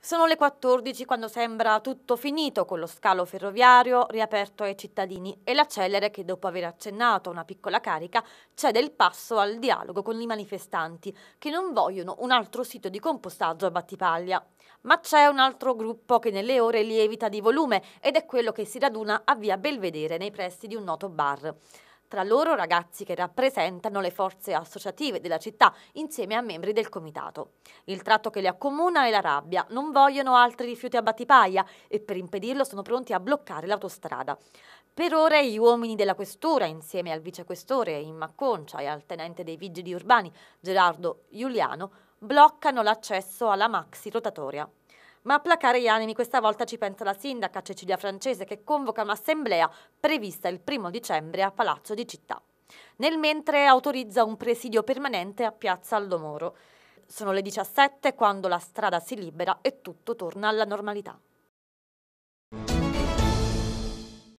Sono le 14 quando sembra tutto finito con lo scalo ferroviario riaperto ai cittadini e la Celere che dopo aver accennato a una piccola carica cede il passo al dialogo con i manifestanti che non vogliono un altro sito di compostaggio a Battipaglia. Ma c'è un altro gruppo che nelle ore lievita di volume ed è quello che si raduna a via Belvedere nei pressi di un noto bar tra loro ragazzi che rappresentano le forze associative della città insieme a membri del comitato. Il tratto che li accomuna è la rabbia, non vogliono altri rifiuti a Battipaglia e per impedirlo sono pronti a bloccare l'autostrada. Per ora gli uomini della questura, insieme al vicequestore in Macconcia e al tenente dei vigili urbani Gerardo Giuliano, bloccano l'accesso alla maxi rotatoria. Ma a placare gli animi questa volta ci pensa la sindaca Cecilia Francese che convoca un'assemblea prevista il primo dicembre a Palazzo di Città. Nel mentre autorizza un presidio permanente a Piazza Aldomoro. Sono le 17 quando la strada si libera e tutto torna alla normalità.